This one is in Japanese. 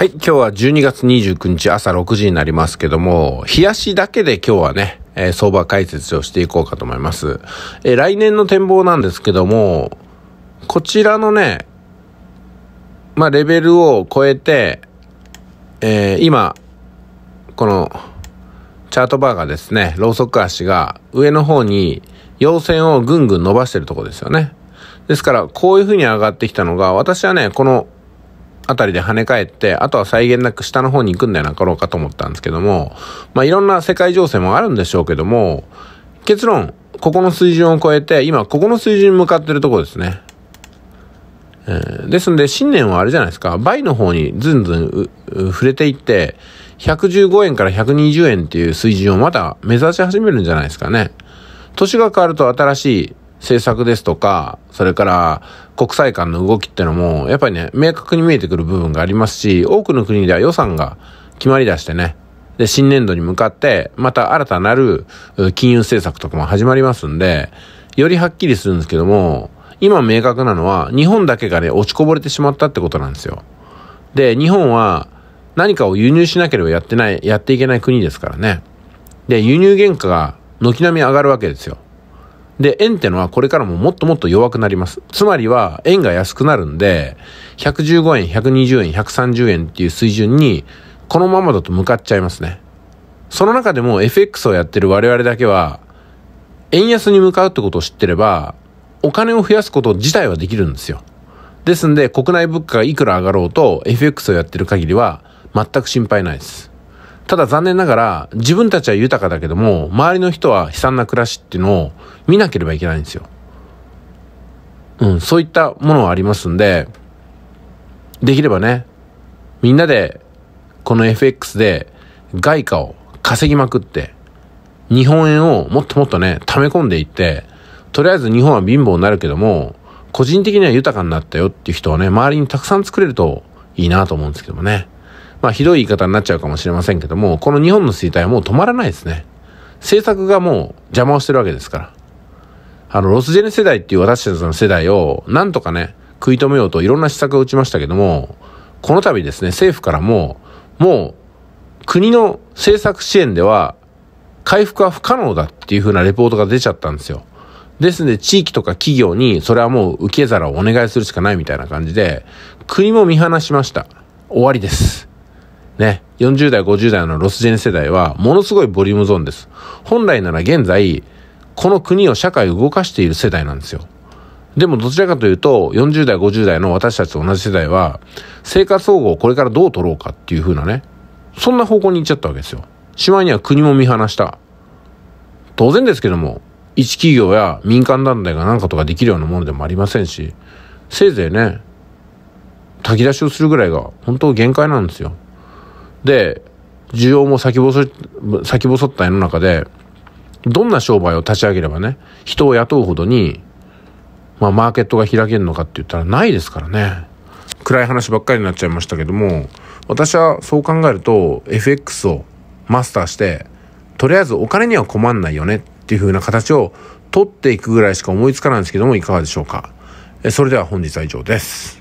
はい、今日は12月29日朝6時になりますけども、冷やしだけで今日はね、えー、相場解説をしていこうかと思います。えー、来年の展望なんですけども、こちらのね、まあ、レベルを超えて、えー、今、この、チャートバーがですね、ローソク足が上の方に陽線をぐんぐん伸ばしてるとこですよね。ですから、こういう風に上がってきたのが、私はね、このあたりで跳ね返って、あとは際限なく下の方に行くんではなかろうかと思ったんですけども、まあ、いろんな世界情勢もあるんでしょうけども、結論、ここの水準を超えて、今、ここの水準に向かってるところですね。えー、ですんで、新年はあれじゃないですか、倍の方にずんずん触れていって、115円から120円っていう水準をまた目指し始めるんじゃないですかね。年が変わると新しい政策ですとか、それから国際間の動きってのも、やっぱりね、明確に見えてくる部分がありますし、多くの国では予算が決まりだしてね、で、新年度に向かって、また新たなる金融政策とかも始まりますんで、よりはっきりするんですけども、今明確なのは、日本だけがね、落ちこぼれてしまったってことなんですよ。で、日本は何かを輸入しなければやってない、やっていけない国ですからね。で、輸入原価が軒並み上がるわけですよ。で、円ってのはこれからももっともっと弱くなります。つまりは、円が安くなるんで、115円、120円、130円っていう水準に、このままだと向かっちゃいますね。その中でも FX をやってる我々だけは、円安に向かうってことを知ってれば、お金を増やすこと自体はできるんですよ。ですんで、国内物価がいくら上がろうと、FX をやってる限りは、全く心配ないです。ただ残念ながら、自分たちは豊かだけども、周りの人は悲惨な暮らしっていうのを見なければいけないんですよ。うん、そういったものはありますんで、できればね、みんなで、この FX で外貨を稼ぎまくって、日本円をもっともっとね、溜め込んでいって、とりあえず日本は貧乏になるけども、個人的には豊かになったよっていう人をね、周りにたくさん作れるといいなと思うんですけどもね。まあ、ひどい言い方になっちゃうかもしれませんけども、この日本の衰退はもう止まらないですね。政策がもう邪魔をしてるわけですから。あの、ロスジェネ世代っていう私たちの世代を、なんとかね、食い止めようといろんな施策を打ちましたけども、この度ですね、政府からも、もう、国の政策支援では、回復は不可能だっていうふうなレポートが出ちゃったんですよ。ですので、地域とか企業に、それはもう受け皿をお願いするしかないみたいな感じで、国も見放しました。終わりです。ね、40代、50代のロスジェネ世代は、ものすごいボリュームゾーンです。本来なら現在、この国を社会を動かしている世代なんですよ。でもどちらかというと、40代、50代の私たちと同じ世代は、生活保護をこれからどう取ろうかっていう風なね、そんな方向に行っちゃったわけですよ。しまいには国も見放した。当然ですけども、一企業や民間団体が何かとかできるようなものでもありませんし、せいぜいね、炊き出しをするぐらいが本当限界なんですよ。で、需要も先細、先細った世の中で、どんな商売を立ち上げればね、人を雇うほどに、まあ、マーケットが開けるのかって言ったらないですからね。暗い話ばっかりになっちゃいましたけども、私はそう考えると、FX をマスターして、とりあえずお金には困んないよねっていう風な形を取っていくぐらいしか思いつかないんですけども、いかがでしょうか。それでは本日は以上です。